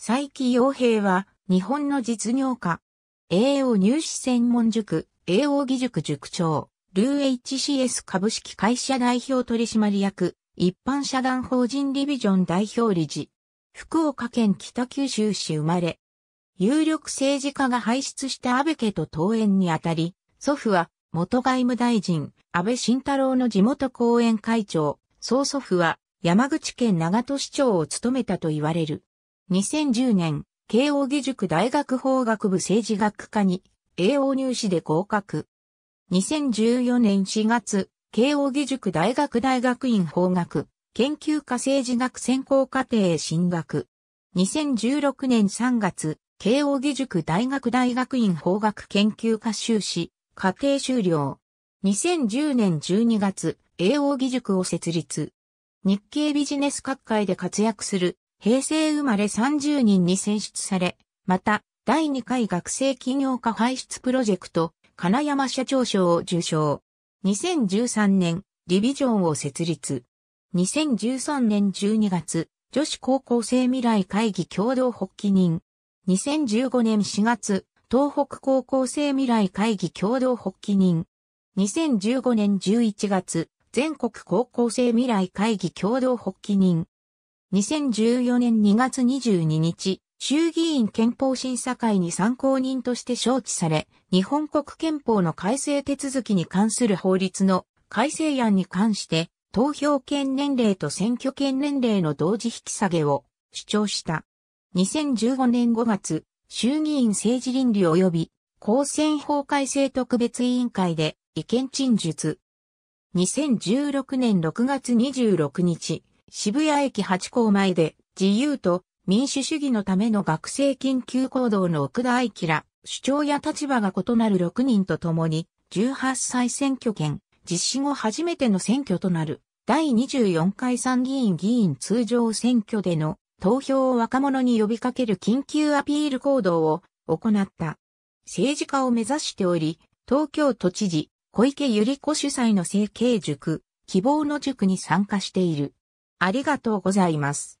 佐伯洋平は、日本の実業家。栄養入試専門塾、栄養義塾塾長、ルー HCS 株式会社代表取締役、一般社団法人リビジョン代表理事。福岡県北九州市生まれ。有力政治家が輩出した安倍家と登園にあたり、祖父は元外務大臣、安倍晋太郎の地元後援会長、曽祖父は山口県長門市長を務めたと言われる。2010年、慶応義塾大学法学部政治学科に、英応入試で合格。2014年4月、慶応義塾大学大学院法学、研究科政治学専攻課程へ進学。2016年3月、慶応義塾大学大学院法学研究科修士、課程修了。2010年12月、英応義塾を設立。日経ビジネス各界で活躍する平成生まれ30人に選出され、また、第2回学生起業家排出プロジェクト、金山社長賞を受賞。2013年、リビジョンを設立。2013年12月、女子高校生未来会議共同発起人。2015年4月、東北高校生未来会議共同発起人。2015年11月、全国高校生未来会議共同発起人。2014年2月22日、衆議院憲法審査会に参考人として招致され、日本国憲法の改正手続きに関する法律の改正案に関して、投票権年齢と選挙権年齢の同時引き下げを主張した。2015年5月、衆議院政治倫理及び公選法改正特別委員会で意見陳述。2016年6月26日、渋谷駅八甲前で自由と民主主義のための学生緊急行動の奥田愛樹ら主張や立場が異なる6人と共に18歳選挙権実施後初めての選挙となる第24回参議院議員通常選挙での投票を若者に呼びかける緊急アピール行動を行った。政治家を目指しており、東京都知事、小池百合子主催の政経塾、希望の塾に参加している。ありがとうございます。